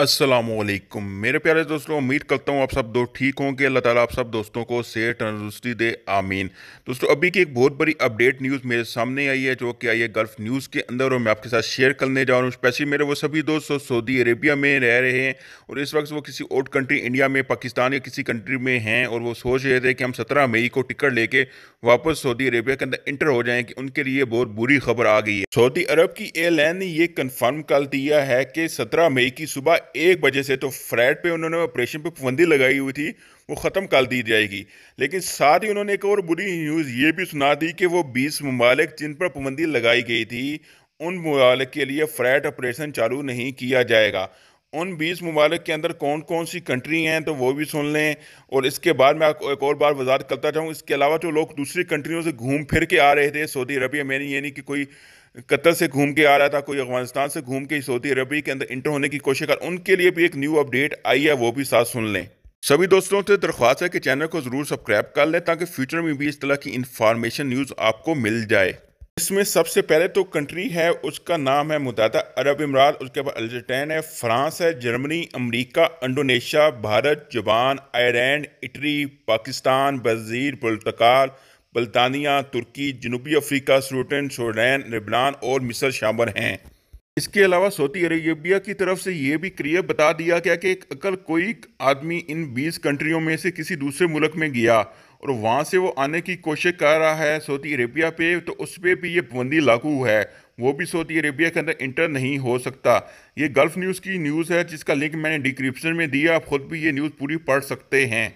असलम मेरे प्यारे दोस्तों उम्मीद करता हूँ आप सब दोस्त ठीक होंगे अल्लाह ताला आप सब दोस्तों को सेहत तंदुरुस्ती दे आमीन दोस्तों अभी की एक बहुत बड़ी अपडेट न्यूज़ मेरे सामने आई है जो कि आई है गल्फ़ न्यूज़ के अंदर और मैं आपके साथ शेयर करने जा रहा हूँ स्पेशली मेरे वो सभी दोस्त सऊदी अरेबिया में रह रहे हैं और इस वक्त वो किसी और कंट्री इंडिया में पाकिस्तान या किसी कंट्री में हैं और वो सोच रहे थे कि हम सत्रह मई को टिकट लेके वापस सऊदी अरेबिया के अंदर इंटर हो जाएँ कि उनके लिए बहुत बुरी खबर आ गई है सऊदी अरब की एयरलाइन ने ये कन्फर्म कर दिया है कि सत्रह मई की सुबह एक बजे से तो फ्रैट पे उन्होंने ऑपरेशन पे पाबंदी लगाई हुई थी वो ख़त्म कर दी जाएगी लेकिन साथ ही उन्होंने एक और बुरी न्यूज़ ये भी सुना दी कि वो बीस ममालिक जिन पर पाबंदी लगाई गई थी उन ममालिक के लिए फ्रैट ऑपरेशन चालू नहीं किया जाएगा उन बीस ममालिक के अंदर कौन कौन सी कंट्री हैं तो वो भी सुन लें और इसके बाद मैं एक और बार वजात करता चाहूँ इसके अलावा जो लोग दूसरी कंट्रियों से घूम फिर के आ रहे थे सऊदी अरबिया मैंने ये नहीं कि कोई कतर से घूम के आ रहा था कोई अफगानिस्तान से घूम के सऊदी अरबिया के अंदर इंटर होने की कोशिश कर उनके लिए भी एक न्यू अपडेट आई है वो भी साथ सुन लें सभी दोस्तों से तो दरख्वास्त है कि चैनल को ज़रूर सब्सक्राइब कर लें ताकि फ्यूचर में भी इस तरह की इन्फॉर्मेशन न्यूज़ आपको मिल जाए इसमें सबसे पहले तो कंट्री है उसका नाम है मुतादा अरब इमरात उसके बाद अल्जटैन है फ्रांस है Germany America Indonesia Bharat Japan Ireland Italy Pakistan Brazil पुर्तगाल बल्तानिया तुर्की जनूबी अफ्रीका स्वीडन सोडैन लेबनान और मिस्र शामिल हैं इसके अलावा सऊदी अरेबिया की तरफ से ये भी क्लियर बता दिया गया कि अगर कोई आदमी इन बीस कंट्रियों में से किसी दूसरे मुल्क में गया और वहाँ से वो आने की कोशिश कर रहा है सऊदी अरेबिया पे तो उस पर भी ये पाबंदी लागू है वो भी सऊदी अरेबिया के अंदर इंटर नहीं हो सकता ये गल्फ़ न्यूज़ की न्यूज़ है जिसका लिंक मैंने डिस्क्रिप्शन में दिया आप खुद भी ये न्यूज़ पूरी पढ़ सकते हैं